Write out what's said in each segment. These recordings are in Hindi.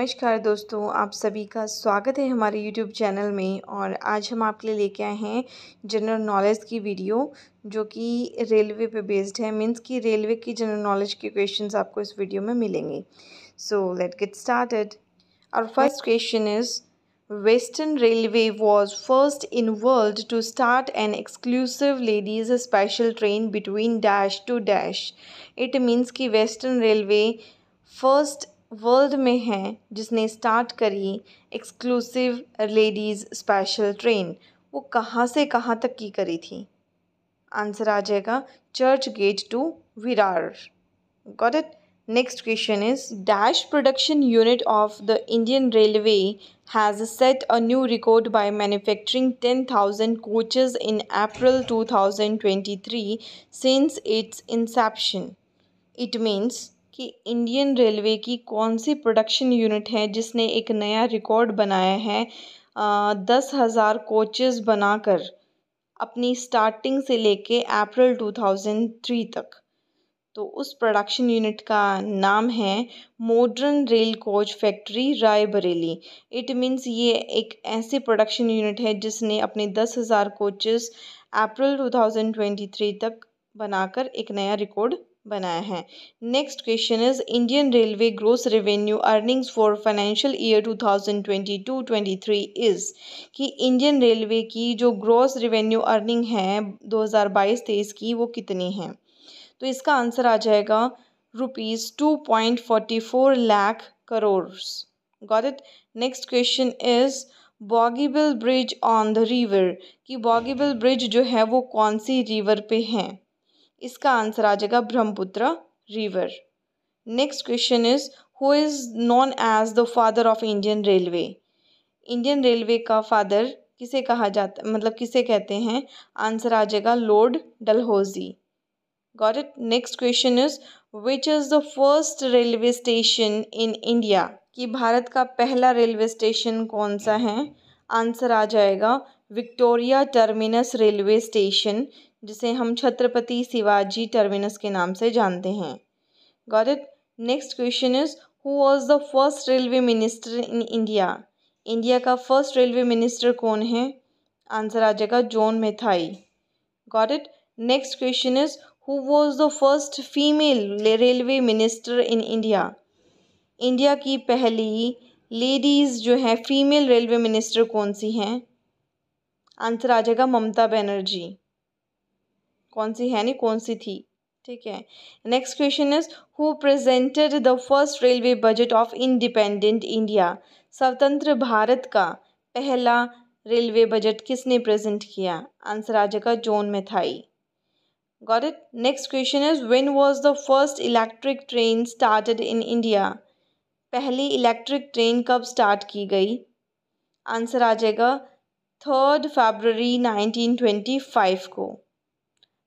नमस्कार दोस्तों आप सभी का स्वागत है हमारे YouTube चैनल में और आज हम आपके लिए लेके आए हैं जनरल नॉलेज की वीडियो जो कि रेलवे पे बेस्ड है मीन्स कि रेलवे की जनरल नॉलेज के क्वेश्चंस आपको इस वीडियो में मिलेंगे सो लेट गेट स्टार्टेड और first question is Western Railway was first in world to start an exclusive ladies special train between dash to dash it means कि वेस्टर्न रेलवे फर्स्ट वर्ल्ड में है जिसने स्टार्ट करी एक्सक्लूसिव लेडीज़ स्पेशल ट्रेन वो कहाँ से कहाँ तक की करी थी आंसर आ जाएगा Churchgate to Virar got it next question is dash production unit of the Indian railway has set a new record by manufacturing ten thousand coaches in April two thousand twenty three since its inception it means कि इंडियन रेलवे की कौन सी प्रोडक्शन यूनिट है जिसने एक नया रिकॉर्ड बनाया है दस हज़ार कोचेस बनाकर अपनी स्टार्टिंग से लेके अप्रैल टू थाउजेंड थ्री तक तो उस प्रोडक्शन यूनिट का नाम है Modern Rail Coach Factory Raebareli it means ये एक ऐसी प्रोडक्शन यूनिट है जिसने अपने दस हज़ार coaches April two thousand twenty three तक बनाकर एक नया रिकॉर्ड बनाया है next question is Indian railway gross revenue earnings for financial year 2022-23 is कि इंडियन रेलवे की जो ग्रोस रेवेन्यू अर्निंग है 2022 तेईस की वो कितनी है तो इसका आंसर आ जाएगा rupees two point forty four lakh crore got it next question is Bogibeel bridge on the river कि बॉगीबिल ब्रिज जो है वो कौन सी रिवर पे है इसका आंसर आ जाएगा Brahmaputra river next question is who is known as the father of Indian railway Indian railway का फादर किसे कहा जाता मतलब किसे कहते हैं आंसर आ जाएगा Lord Dalhousie got it next question is which is the first railway station in India कि भारत का पहला रेलवे स्टेशन कौन सा है आंसर आ जाएगा विक्टोरिया टर्मिनस रेलवे स्टेशन जिसे हम छत्रपति शिवाजी टर्मिनस के नाम से जानते हैं got it next question is who was the first railway minister in India India का फर्स्ट रेलवे मिनिस्टर कौन है आंसर आ जाएगा John Mathai got it next question is who was the first female railway minister in India India की पहली लेडीज़ जो है फीमेल रेलवे मिनिस्टर कौन सी हैं आंसर आ जाएगा ममता बनर्जी कौन सी है नहीं कौन सी थी ठीक है next question is who presented the first railway budget of independent India स्वतंत्र भारत का पहला रेलवे बजट किसने प्रेजेंट किया आंसर आ जाएगा John Mathai got it next question is when was the first electric train started in India पहली इलेक्ट्रिक ट्रेन कब स्टार्ट की गई आंसर आ जाएगा थर्ड ट्वेंटी फाइव को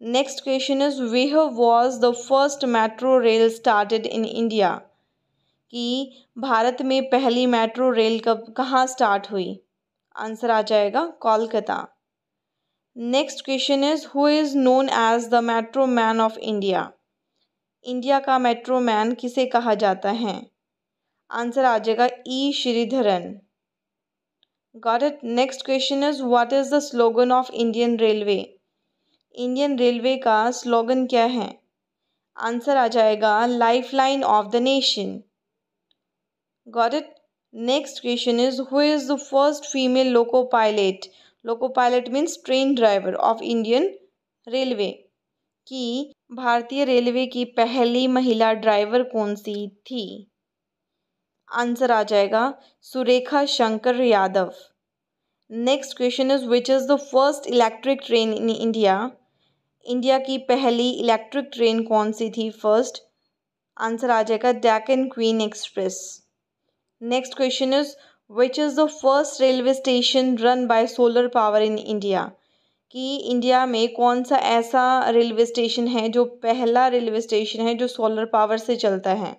Next question is where was the first metro rail started in India? कि भारत में पहली मेट्रो रेल कब कहाँ स्टार्ट हुई आंसर आ जाएगा Kolkata next question is who is known as the metro man of India India का मेट्रो मैन किसे कहा जाता है आंसर आ जाएगा E e. Sreedharan got it next question is what is the slogan of Indian railway Indian railway का स्लोगन क्या है आंसर आ जाएगा life line of the nation got it next question is who is the first female loco pilot loco pilot means train driver of Indian railway की भारतीय रेलवे की पहली महिला ड्राइवर कौन सी थी आंसर आ जाएगा Surekha Shankar Yadav next question is which is the first electric train in India India की पहली इलेक्ट्रिक ट्रेन कौन सी थी फर्स्ट आंसर आ जाएगा Deccan Queen express next question is which is the first railway station run by solar power in India कि इंडिया में कौन सा ऐसा रेलवे स्टेशन है जो पहला रेलवे स्टेशन है जो सोलर पावर से चलता है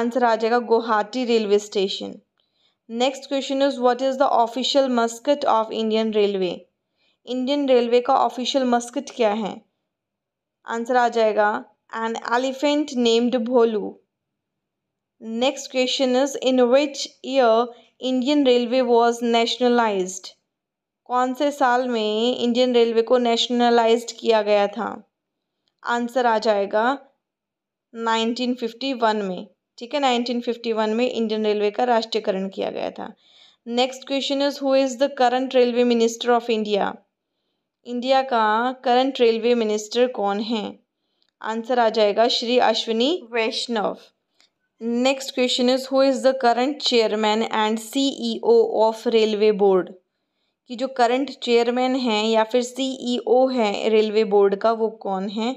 आंसर आ जाएगा Guwahati railway station next question is what is the official mascot of Indian railway Indian railway का ऑफिशियल मस्कट क्या है आंसर आ जाएगा an elephant named Bholu next question is in which year Indian railway was nationalized कौन से साल में इंडियन रेलवे को नेशनलाइज्ड किया गया था आंसर आ जाएगा 1951 में ठीक है 1951 में इंडियन रेलवे का राष्ट्रीयकरण किया गया था next question is who is the current railway minister of India India का करंट रेलवे मिनिस्टर कौन है आंसर आ जाएगा Shri Ashwini Vaishnaw next question is who is the current chairman and CEO of railway board कि जो करंट चेयरमैन हैं या फिर सीईओ e हैं रेलवे बोर्ड का वो कौन है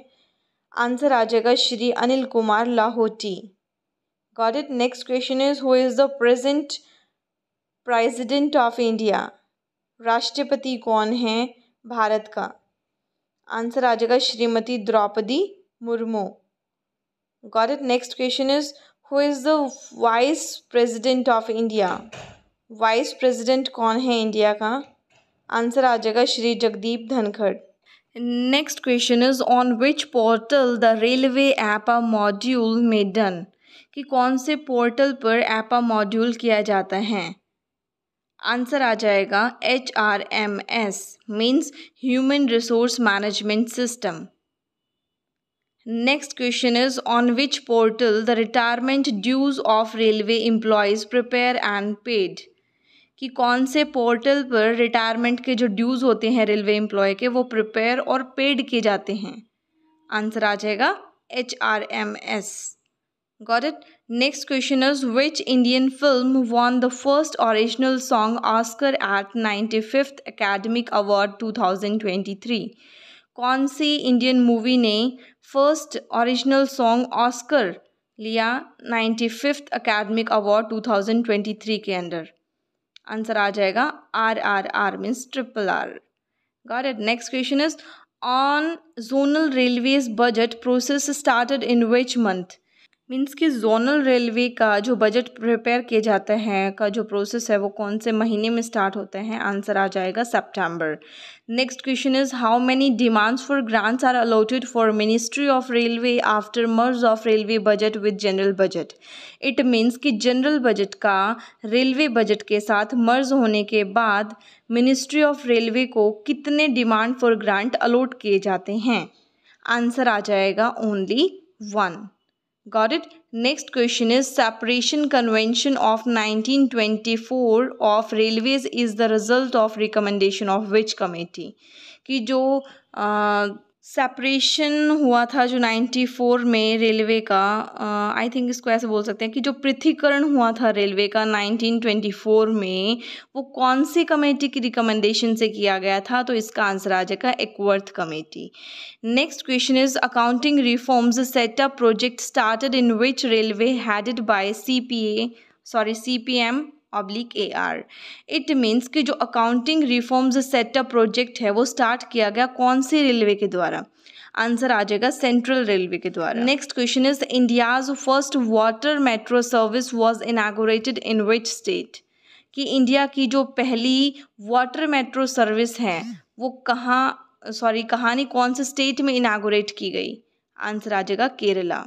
आंसर आ जाएगा Shri Anil Kumar Lahoti got it next question is who is the present president of India राष्ट्रपति कौन है भारत का आंसर आ जाएगा Shrimati Droupadi Murmu got it next question is who is the vice president of India vice president कौन है इंडिया का आंसर आ जाएगा Shri Jagdeep Dhankhar next question is on which portal the railway APA module made done कि कौन से पोर्टल पर एपा मॉड्यूल किया जाता है आंसर आ जाएगा H R M S means human resource management system next question is on which portal the retirement dues of railway employees prepare and paid कि कौन से पोर्टल पर रिटायरमेंट के जो ड्यूज़ होते हैं रेलवे एम्प्लॉय के वो प्रिपेयर और पेड किए जाते हैं आंसर आ जाएगा H R M S got it Next question is which Indian film won the first original song Oscar at 95th Academy Award 2023? Kaun si Indian movie ne first original song Oscar liya 95th Academy Award 2023 ke under? Answer aa RRR means triple R. Got it. Next question is on zonal railways budget process started in which month? Means कि ज़ोनल रेलवे का जो बजट प्रिपेयर किए जाते हैं का जो प्रोसेस है वो कौन से महीने में स्टार्ट होते हैं आंसर आ जाएगा सितंबर next question is how many demands for grants are allotted for ministry of railway after merge of railway budget with general budget it means कि जनरल बजट का रेलवे बजट के साथ मर्ज होने के बाद मिनिस्ट्री ऑफ रेलवे को कितने डिमांड फॉर ग्रांट अलोट किए जाते हैं आंसर आ जाएगा only one Got it? Next question is Separation Convention of 1924 of Railways is the result of recommendation of which committee? कि जो सेपरेशन हुआ था जो 94 में रेलवे का आई uh, थिंक इसको ऐसे बोल सकते हैं कि जो पृथ्वीकरण हुआ था रेलवे का 1924 में वो कौन सी कमेटी की रिकमेंडेशन से किया गया था तो इसका आंसर आ जाएगा Acworth committee next question is accounting reforms setup project started in which railway headed by C P A sorry C P M oblique A R it means कि जो अकाउंटिंग रिफॉर्म्स सेटअप प्रोजेक्ट है वो स्टार्ट किया गया कौन से रेलवे के द्वारा आंसर आ जाएगा सेंट्रल रेलवे के द्वारा next question is India's first water metro service was inaugurated in which state कि इंडिया की जो पहली वाटर मेट्रो सर्विस है वो कहाँ सॉरी कहानी कौन से स्टेट में इनागोरेट की गई आंसर आ जाएगा Kerala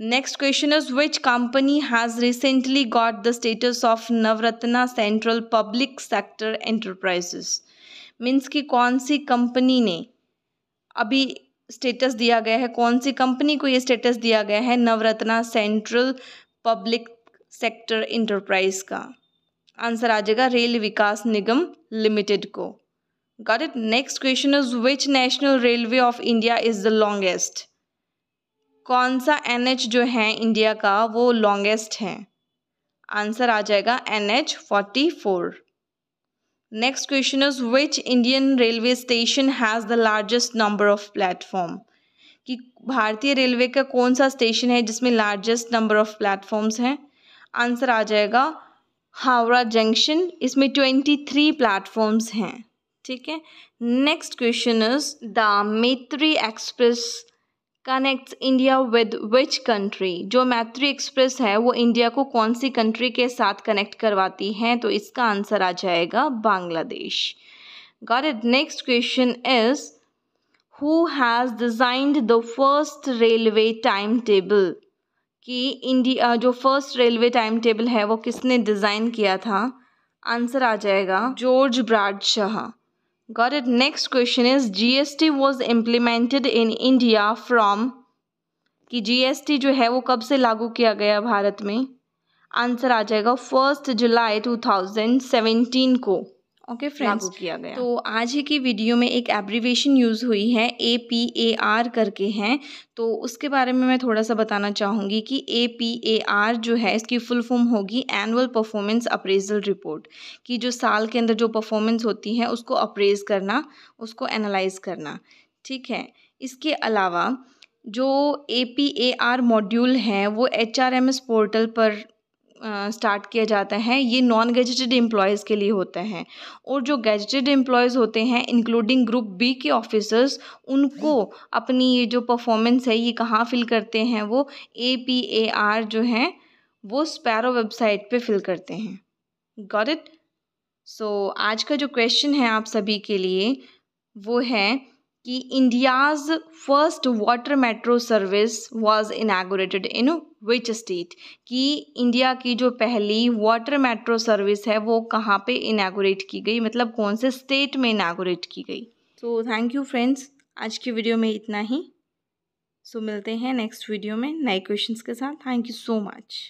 next question is which company has recently got the status of Navratna central public sector enterprises means की कौन सी कंपनी ने अभी स्टेटस दिया गया है कौन सी कंपनी को ये स्टेटस दिया गया है Navratna central public sector enterprise का आंसर आ जाएगा रेल विकास निगम लिमिटेड को got it next question is which national railway of India is the longest कौन सा एन एच जो है इंडिया का वो लॉन्गेस्ट है आंसर आ जाएगा N H forty four next question is which Indian railway station has the largest number of platform कि भारतीय रेलवे का कौन सा स्टेशन है जिसमें लार्जेस्ट नंबर ऑफ प्लेटफॉर्म्स हैं आंसर आ जाएगा हावड़ा जंक्शन इसमें ट्वेंटी थ्री प्लेटफॉर्म्स हैं ठीक है next question is the Maitri express connects India with which country जो मैत्री एक्सप्रेस है वो इंडिया को कौन सी कंट्री के साथ कनेक्ट करवाती हैं तो इसका आंसर आ जाएगा Bangladesh got it next question is has designed the first railway time table कि इंडिया जो फर्स्ट रेलवे टाइम टेबल है वो किसने डिज़ाइन किया था आंसर आ जाएगा George Bradshaw Got it. Next question is GST was implemented in India from कि जीएसटी जो है वो कब से लागू किया गया भारत में आंसर आ जाएगा फर्स्ट जुलाई 2017 को ओके okay, फ्रेंड्स किया गया तो आज ही की वीडियो में एक एब्रीवेशन यूज़ हुई है ए पी ए आर करके हैं तो उसके बारे में मैं थोड़ा सा बताना चाहूँगी कि ए पी ए आर जो है इसकी फुल फॉर्म होगी एनुअल परफॉर्मेंस अप्रेजल रिपोर्ट कि जो साल के अंदर जो परफॉर्मेंस होती है उसको अप्रेज करना उसको एनालाइज करना ठीक है इसके अलावा जो A P A R module हैं वो H R M S portal पर स्टार्ट किया जाता है ये नॉन गैजेटेड एम्प्लॉयज़ के लिए होते हैं और जो गैजेटेड एम्प्लॉयज़ होते हैं इंक्लूडिंग ग्रुप बी के ऑफिसर्स उनको अपनी ये जो परफॉर्मेंस है ये कहाँ फिल करते हैं वो ए पी ए आर जो हैं वो स्पैरो वेबसाइट पे फिल करते हैं गॉट इट सो आज का जो क्वेश्चन है आप सभी के लिए वो है कि India's first water metro service was inaugurated in which state कि इंडिया की जो पहली वाटर मेट्रो सर्विस है वो कहाँ पे इनागोरेट की गई मतलब कौन से स्टेट में इनागोरेट की गई सो थैंक यू फ्रेंड्स आज की वीडियो में इतना ही सो so, मिलते हैं नेक्स्ट वीडियो में नए क्वेश्चंस के साथ थैंक यू सो मच